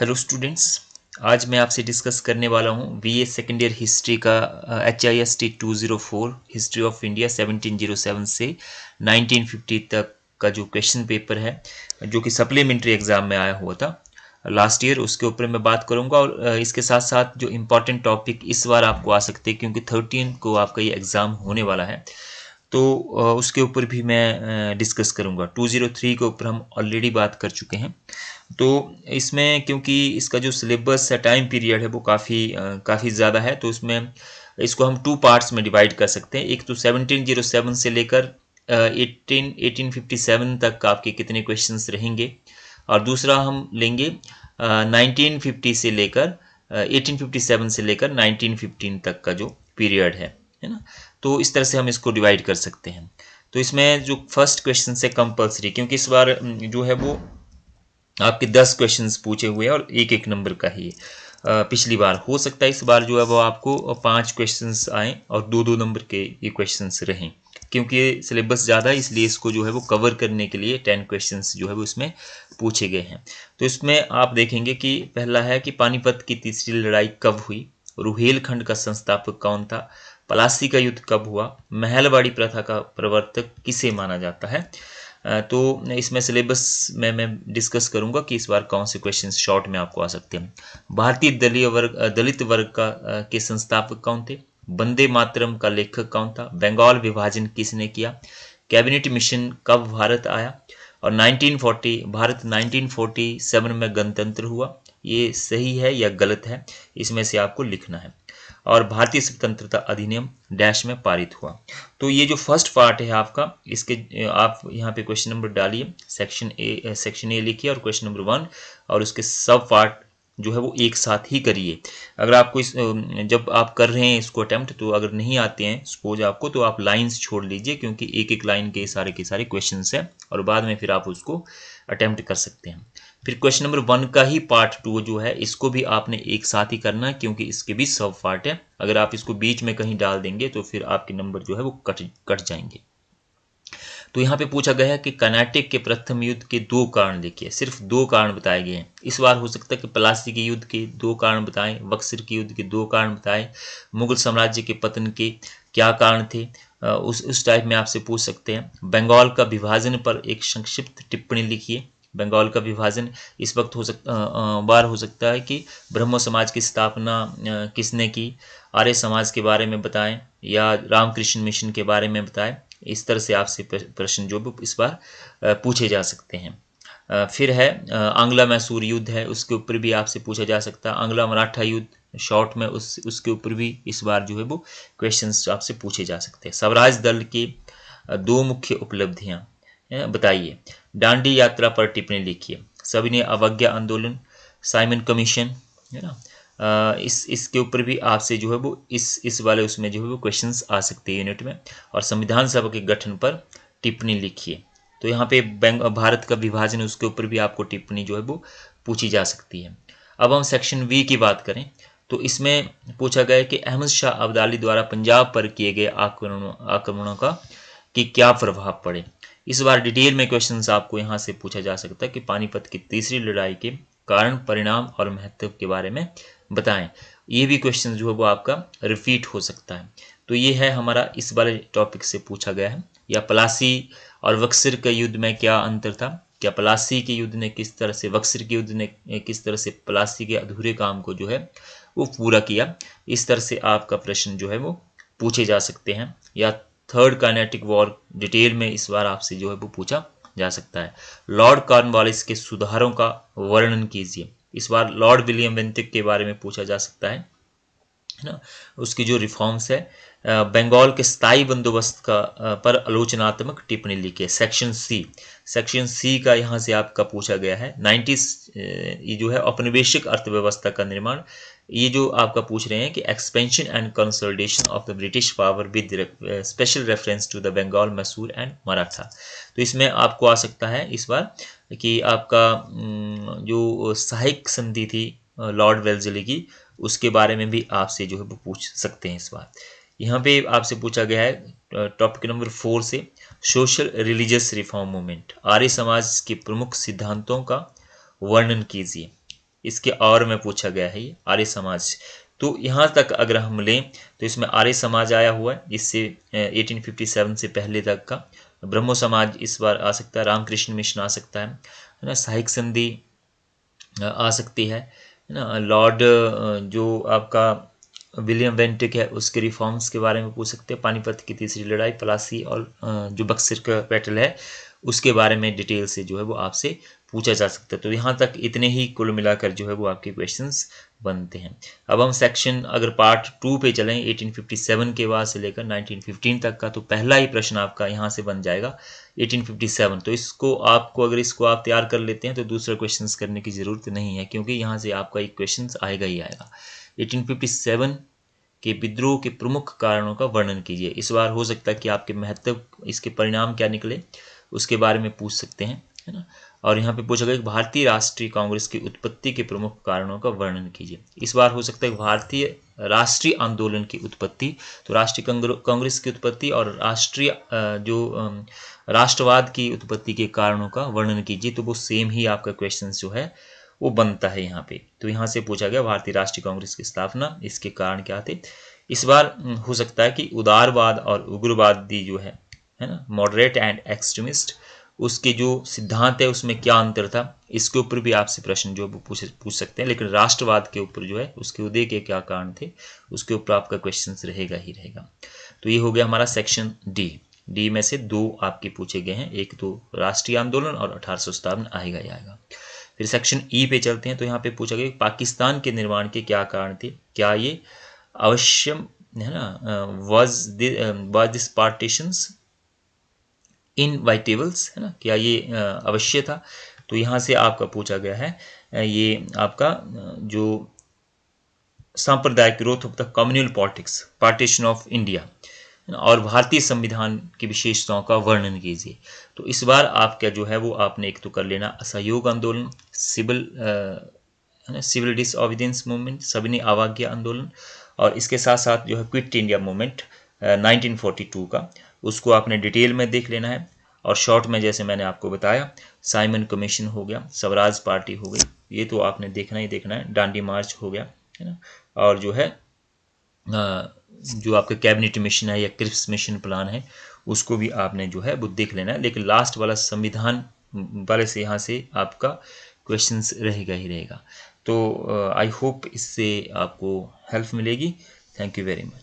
hello students आज मैं आपसे डिस्कस करने वाला हूँ बीए सेकेंड ईयर हिस्ट्री का H I S T two zero four history of India seventeen zero seven से नाइनटीन फिफ्टी तक का जो क्वेश्चन पेपर है जो कि सप्लीमेंट्री एग्जाम में आया हुआ था लास्ट ईयर उसके ऊपर मैं बात करूंगा और इसके साथ साथ जो इम्पोर्टेंट टॉपिक इस बार आपको आ सकते हैं क्योंकि थर्टीन को आपका ये एग्ज़ाम होने वाला है तो उसके ऊपर भी मैं डिस्कस करूँगा 203 के ऊपर हम ऑलरेडी बात कर चुके हैं तो इसमें क्योंकि इसका जो सिलेबस है टाइम पीरियड है वो काफ़ी काफ़ी ज़्यादा है तो इसमें इसको हम टू पार्ट्स में डिवाइड कर सकते हैं एक तो 1707 से लेकर 18 1857 तक आपके कितने क्वेश्चंस रहेंगे और दूसरा हम लेंगे नाइनटीन फिफ्टी से लेकर एटीन फिफ्टी सेवन से लेकर नाइनटीन फिफ्टीन तक का जो पीरियड है है ना तो इस तरह से हम इसको डिवाइड कर सकते हैं तो इसमें जो फर्स्ट क्वेश्चन है कंपल्सरी क्योंकि इस बार जो है वो आपके दस क्वेश्चन पूछे हुए हैं और एक एक नंबर का ही पिछली बार हो सकता है इस बार जो है वो आपको पांच क्वेश्चन आए और दो दो नंबर के ये क्वेश्चन रहें क्योंकि सिलेबस ज़्यादा है इसलिए इसको जो है वो कवर करने के लिए टेन क्वेश्चन जो है वो इसमें पूछे गए हैं तो इसमें आप देखेंगे कि पहला है कि पानीपत की तीसरी लड़ाई कब हुई रुहेलखंड का संस्थापक कौन था पलासी का युद्ध कब हुआ महलवाड़ी प्रथा का प्रवर्तक किसे माना जाता है तो इसमें सिलेबस में मैं डिस्कस करूंगा कि इस बार कौन से क्वेश्चन शॉर्ट में आपको आ सकते हैं भारतीय दलीय वर्ग दलित वर्ग का के संस्थापक कौन थे वंदे मातरम का लेखक कौन था बंगाल विभाजन किसने किया कैबिनेट मिशन कब भारत आया और 1940 भारत 1947 में गणतंत्र हुआ ये सही है या गलत है इसमें से आपको लिखना है और भारतीय स्वतंत्रता अधिनियम डैश में पारित हुआ तो ये जो फर्स्ट पार्ट है आपका इसके आप यहाँ पे क्वेश्चन नंबर डालिए सेक्शन ए सेक्शन ए लिखिए और क्वेश्चन नंबर वन और उसके सब पार्ट जो है वो एक साथ ही करिए अगर आपको इस जब आप कर रहे हैं इसको अटैम्प्ट तो अगर नहीं आते हैं सपोज आपको तो आप लाइंस छोड़ लीजिए क्योंकि एक एक लाइन के सारे के सारे क्वेश्चन हैं और बाद में फिर आप उसको अटैम्प्ट कर सकते हैं फिर क्वेश्चन नंबर वन का ही पार्ट टू जो है इसको भी आपने एक साथ ही करना है क्योंकि इसके भी सब पार्ट है अगर आप इसको बीच में कहीं डाल देंगे तो फिर आपके नंबर जो है वो कट कट जाएंगे तो यहाँ पे पूछा गया है कि कर्नाटक के प्रथम युद्ध के दो कारण देखिए सिर्फ दो कारण बताए गए हैं इस बार हो सकता है कि पलासी के युद्ध के दो कारण बताएं बक्सर के युद्ध के दो कारण बताएं मुगल साम्राज्य के पतन के क्या कारण थे उस उस टाइप में आपसे पूछ सकते हैं बंगाल का विभाजन पर एक संक्षिप्त टिप्पणी लिखिए बंगाल का विभाजन इस वक्त हो सकता बार हो सकता है कि ब्रह्म समाज की स्थापना किसने की आर्य समाज के बारे में बताएं या रामकृष्ण मिशन के बारे में बताएं इस तरह से आपसे प्रश्न जो भी इस बार पूछे जा सकते हैं फिर है आंग्ला मैसूर युद्ध है उसके ऊपर भी आपसे पूछा जा सकता है आंग्ला मराठा युद्ध शॉर्ट में उस उसके ऊपर भी इस बार जो है वो क्वेश्चंस आपसे पूछे जा सकते हैं स्वराज दल की दो मुख्य उपलब्धियाँ बताइए डांडी यात्रा पर टिप्पणी लिखिए सभी ने अवज्ञा आंदोलन साइमन कमीशन है ना इस इसके ऊपर भी आपसे जो है वो इस इस वाले उसमें जो है वो क्वेश्चन आ सकते हैं यूनिट में और संविधान सभा के गठन पर टिप्पणी लिखिए तो यहाँ पे बैंक भारत का विभाजन उसके ऊपर भी आपको टिप्पणी जो है वो पूछी जा सकती है अब हम सेक्शन वी की बात करें तो इसमें पूछा गया कि अहमद शाह अब्दाली द्वारा पंजाब पर किए गए आक्रमणों आक्रमणों का कि क्या प्रभाव पड़े इस बार डिटेल में क्वेश्चंस आपको यहाँ से पूछा जा सकता है कि पानीपत की तीसरी लड़ाई के कारण परिणाम और महत्व के बारे में बताएं ये भी क्वेश्चन जो है वो आपका रिपीट हो सकता है तो ये है हमारा इस वाले टॉपिक से पूछा गया है या पलासी और वक्सर के युद्ध में क्या अंतर था क्या पलासी के युद्ध ने किस तरह से वक्सर के युद्ध ने किस तरह से पलासी के अधूरे काम को जो है वो पूरा किया इस तरह से आपका प्रश्न जो है वो पूछे जा सकते हैं या थर्ड काइनेटिक वॉर डिटेल में इस बार आपसे जो है वो पूछा जा सकता है लॉर्ड कार्नवालिस के सुधारों का वर्णन कीजिए इस बार लॉर्ड विलियम वेंथिक के बारे में पूछा जा सकता है ना उसकी जो रिफॉर्म्स है बंगाल के स्थायी बंदोबस्त का पर आलोचनात्मक टिप्पणी लिखी है सेक्शन सी सेक्शन सी का यहाँ से आपका पूछा गया है नाइन्टीज जो है औपनिवेशिक अर्थव्यवस्था का निर्माण ये जो आपका पूछ रहे हैं कि expansion and consolidation of the British power with special reference to the Bengal Mysore and Maratha तो इसमें आपको आ सकता है इस बार कि आपका जो सहायक संधि थी लॉर्ड वेल्जली की उसके बारे में भी आपसे जो है वो पूछ सकते हैं इस बार यहाँ पे आपसे पूछा गया है टॉपिक नंबर फोर से social religious reform movement Arya Samaj के प्रमुख सिद्धांतों का वर्णन कीजिए इसके और में पूछा गया है ये आर्य समाज तो यहाँ तक अगर हम लें तो इसमें आर्य समाज आया हुआ है इससे 1857 से पहले तक का ब्रह्मो समाज इस बार आ सकता है रामकृष्ण मिशन आ सकता है है ना साहिक संधि आ सकती है ना लॉर्ड जो आपका विलियम वेंटिक है उसके रिफॉर्म्स के बारे में पूछ सकते हैं पानीपत की तीसरी लड़ाई पलासी और जो बक्सर का बैटल है उसके बारे में डिटेल से जो है वो आपसे पूछा जा सकता है तो यहाँ तक इतने ही कुल मिलाकर जो है वो आपके क्वेश्चंस बनते हैं अब हम सेक्शन अगर पार्ट टू पे चलें 1857 के बाद से लेकर 1915 तक का तो पहला ही प्रश्न आपका यहाँ से बन जाएगा 1857 तो इसको आपको अगर इसको आप तैयार कर लेते हैं तो दूसरा क्वेश्चन करने की ज़रूरत नहीं है क्योंकि यहाँ से आपका एक क्वेश्चन आएगा ही आएगा एटीन के विद्रोह के प्रमुख कारणों का वर्णन कीजिए इस बार हो सकता है कि आपके महत्व इसके परिणाम क्या निकले उसके बारे में पूछ सकते हैं है ना और यहाँ पे पूछा गया कि भारतीय राष्ट्रीय कांग्रेस की उत्पत्ति के प्रमुख कारणों का वर्णन कीजिए इस बार हो सकता है भारतीय राष्ट्रीय आंदोलन की उत्पत्ति तो राष्ट्रीय कांग्रेस की उत्पत्ति और राष्ट्रीय जो राष्ट्रवाद की उत्पत्ति के कारणों का वर्णन कीजिए तो वो सेम ही आपका क्वेश्चन जो है वो बनता है यहाँ पे तो यहाँ से पूछा गया भारतीय राष्ट्रीय कांग्रेस की स्थापना इसके कारण क्या थे इस बार हो सकता है कि उदारवाद और उग्रवादी जो है है ना मॉडरेट एंड एक्सट्रीमिस्ट उसके जो सिद्धांत है उसमें क्या अंतर था इसके ऊपर भी आपसे प्रश्न जो पूछ पूछ सकते हैं लेकिन राष्ट्रवाद के ऊपर जो है उसके उदय के क्या कारण थे उसके ऊपर आपका क्वेश्चन रहेगा ही रहेगा तो ये हो गया हमारा सेक्शन डी डी में से दो आपके पूछे गए हैं एक तो राष्ट्रीय आंदोलन और अठारह आएगा ही आएगा फिर सेक्शन ई e पे चलते हैं तो यहाँ पे पूछा गया पाकिस्तान के निर्माण के क्या कारण थे क्या ये अवश्य है ना was this partitions inevitables है ना क्या ये अवश्य था तो यहाँ से आपका पूछा गया है ये आपका जो सांप्रदायिक growth of the communal politics partition of India और भारतीय संविधान की विशेषताओं का वर्णन कीजिए तो इस बार आपका जो है वो आपने एक तो कर लेना असहयोग आंदोलन सिविल है ना सिविल डिसऑबिडेंस मूवमेंट सभी आवाज्ञा आंदोलन और इसके साथ साथ जो है क्विट इंडिया मूवमेंट 1942 का उसको आपने डिटेल में देख लेना है और शॉर्ट में जैसे मैंने आपको बताया साइमन कमीशन हो गया स्वराज पार्टी हो गई ये तो आपने देखना ही देखना है डांडी मार्च हो गया है ना और जो है जो आपका कैबिनेट मिशन है या क्रिप्स मिशन प्लान है उसको भी आपने जो है वो देख लेना है लेकिन लास्ट वाला संविधान वाले से यहाँ से आपका क्वेश्चंस रहेगा ही रहेगा तो आई होप इससे आपको हेल्प मिलेगी थैंक यू वेरी मच